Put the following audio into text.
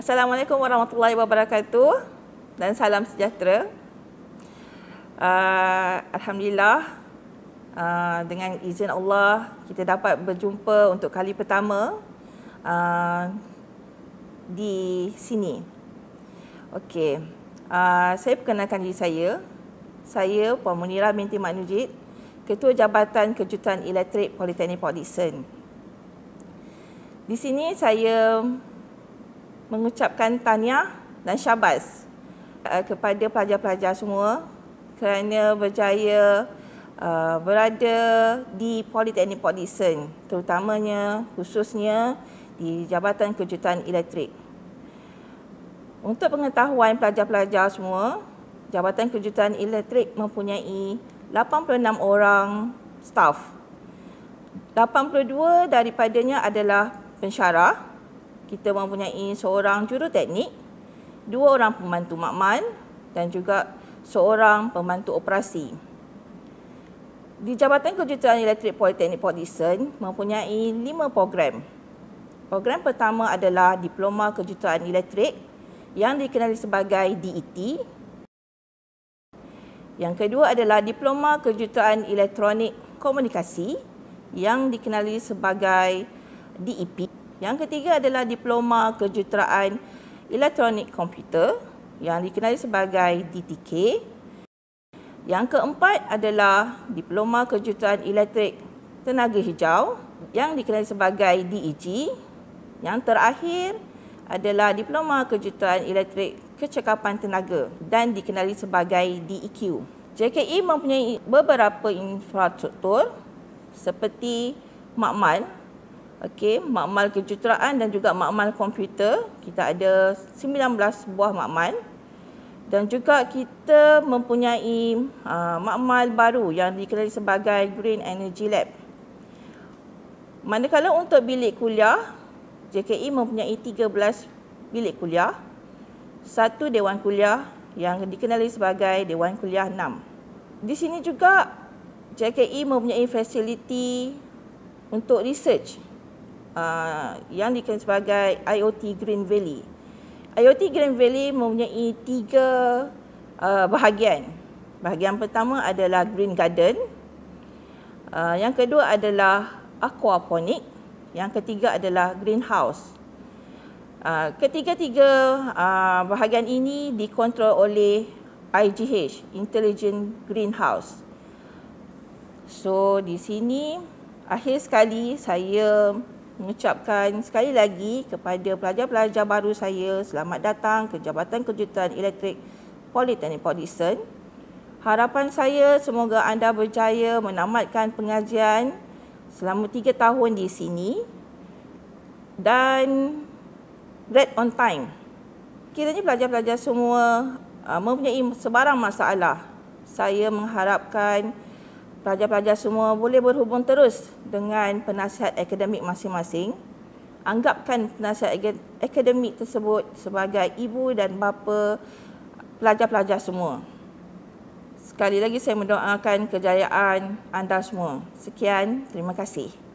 Assalamualaikum warahmatullahi wabarakatuh dan salam sejahtera. Uh, Alhamdulillah uh, dengan izin Allah kita dapat berjumpa untuk kali pertama uh, di sini. Okey, uh, saya perkenalkan diri saya. Saya Puan Munira binti Maknujid, Ketua Jabatan Kejutan Elektrik Politeknik Polisen. Di sini saya mengucapkan tanya dan syabas eh, kepada pelajar-pelajar semua kerana berjaya eh, berada di Politeknik Port Dickson terutamanya khususnya di Jabatan Kejutan Elektrik. Untuk pengetahuan pelajar-pelajar semua, Jabatan Kejutan Elektrik mempunyai 86 orang staf. 82 daripadanya adalah pensyarah kita mempunyai seorang juruteknik, dua orang pembantu makmal, dan juga seorang pembantu operasi. Di Jabatan Kejuruteraan Elektrik Politeknik Port Dickson mempunyai lima program. Program pertama adalah Diploma Kejuruteraan Elektrik yang dikenali sebagai DET. Yang kedua adalah Diploma Kejuruteraan Elektronik Komunikasi yang dikenali sebagai DEP. Yang ketiga adalah diploma kejuruteraan elektronik komputer yang dikenali sebagai DTK. Yang keempat adalah diploma kejuruteraan elektrik tenaga hijau yang dikenali sebagai DEG. Yang terakhir adalah diploma kejuruteraan elektrik kecekapan tenaga dan dikenali sebagai DEQ. JKE mempunyai beberapa infrastruktur seperti makmal Okey, makmal kejuruteraan dan juga makmal komputer. Kita ada 19 buah makmal. Dan juga kita mempunyai uh, makmal baru yang dikenali sebagai Green Energy Lab. Manakala untuk bilik kuliah, JKI e mempunyai 13 bilik kuliah. Satu dewan kuliah yang dikenali sebagai Dewan Kuliah 6. Di sini juga JKI e mempunyai fasiliti untuk research. Uh, yang dikenal sebagai IoT Green Valley. IoT Green Valley mempunyai tiga uh, bahagian. Bahagian pertama adalah Green Garden. Uh, yang kedua adalah Aquaponic. Yang ketiga adalah Greenhouse. Uh, Ketiga-tiga uh, bahagian ini dikontrol oleh IGH, Intelligent Greenhouse. So, di sini akhir sekali saya mengucapkan sekali lagi kepada pelajar-pelajar baru saya selamat datang ke Jabatan Kejutan Elektrik Politeknik Polisen. Harapan saya semoga anda berjaya menamatkan pengajian selama tiga tahun di sini dan grade on time. Kiranya pelajar-pelajar semua uh, mempunyai sebarang masalah, saya mengharapkan pelajar-pelajar semua boleh berhubung terus dengan penasihat akademik masing-masing. Anggapkan penasihat akademik tersebut sebagai ibu dan bapa pelajar-pelajar semua. Sekali lagi saya mendoakan kejayaan anda semua. Sekian, terima kasih.